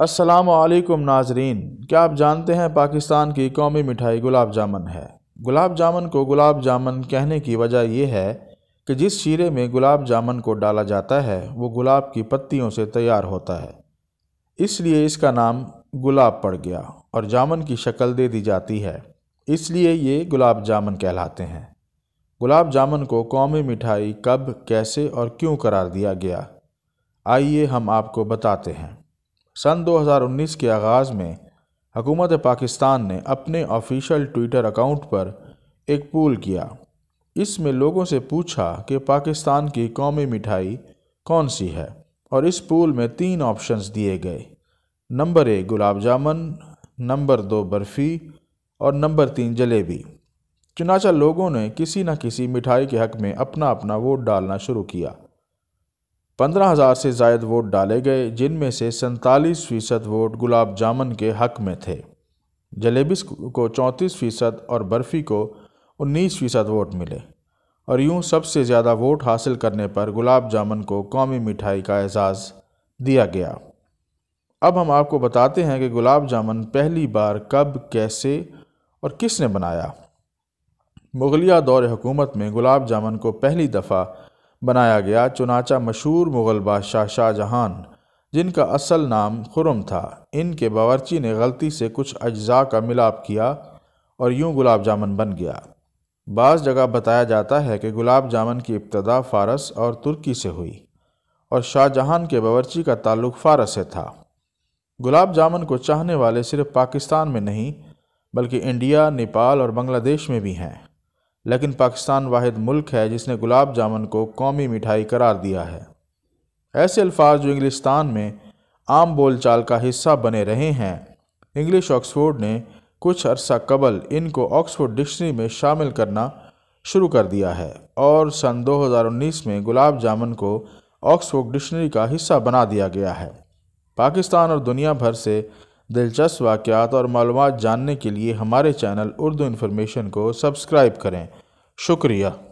असलकम नाजरीन क्या आप जानते हैं पाकिस्तान की कौमी मिठाई गुलाब जामुन है गुलाब जामुन को गुलाब जामुन कहने की वजह यह है कि जिस शीरे में गुलाब जामुन को डाला जाता है वो गुलाब की पत्तियों से तैयार होता है इसलिए इसका नाम गुलाब पड़ गया और जामुन की शक्ल दे दी जाती है इसलिए ये गुलाब जामुन कहलाते हैं गुलाब जामुन को कौमी मिठाई कब कैसे और क्यों करार दिया गया आइए हम आपको बताते हैं सन 2019 के आगाज़ में हुकूमत पाकिस्तान ने अपने ऑफिशियल ट्विटर अकाउंट पर एक पूल किया इसमें लोगों से पूछा कि पाकिस्तान की कौमी मिठाई कौन सी है और इस पूल में तीन ऑप्शंस दिए गए नंबर एक गुलाब जामुन नंबर दो बर्फ़ी और नंबर तीन जलेबी चुनाचा लोगों ने किसी न किसी मिठाई के हक में अपना अपना वोट डालना शुरू किया पंद्रह हज़ार से जायद वोट डाले गए जिनमें से सैंतालीस फ़ीसद वोट गुलाब जामुन के हक में थे जलेबिस को चौंतीस फ़ीसद और बर्फ़ी को उन्नीस फ़ीसद वोट मिले और यूं सबसे ज़्यादा वोट हासिल करने पर गुलाब जामुन को कौमी मिठाई का एजाज़ दिया गया अब हम आपको बताते हैं कि गुलाब जामुन पहली बार कब कैसे और किसने बनाया मुगलिया दौर हुकूमत में गुलाब जामुन को पहली दफ़ा बनाया गया चुनाचा मशहूर मुग़ल बादशाह शाहजहां जिनका असल नाम खुरम था इनके बावर्ची ने गलती से कुछ अज्जा का मिलाप किया और यूं गुलाब जामुन बन गया बाज़ जगह बताया जाता है कि गुलाब जामुन की इब्तदा फ़ारस और तुर्की से हुई और शाहजहान के बावर्ची का ताल्लुक़ फ़ारस से था गुलाब जामुन को चाहने वाले सिर्फ पाकिस्तान में नहीं बल्कि इंडिया नेपाल और बांग्लादेश में भी हैं लेकिन पाकिस्तान वाद मुल्क है जिसने गुलाब जामुन को कौमी मिठाई करार दिया है ऐसे अल्फाज जो इंग्लिस्तान में आम बोलचाल का हिस्सा बने रहे हैं इंग्लिश ऑक्सफोर्ड ने कुछ अरसा कबल इनको ऑक्सफोर्ड डिक्शनरी में शामिल करना शुरू कर दिया है और सन 2019 में गुलाब जामुन को ऑक्सफोर्ड डिक्शनरी का हिस्सा बना दिया गया है पाकिस्तान और दुनिया भर से दिलचस्प वाक़ात और मालूम जानने के लिए हमारे चैनल उर्दू इन्फॉर्मेशन को सब्सक्राइब करें शुक्रिया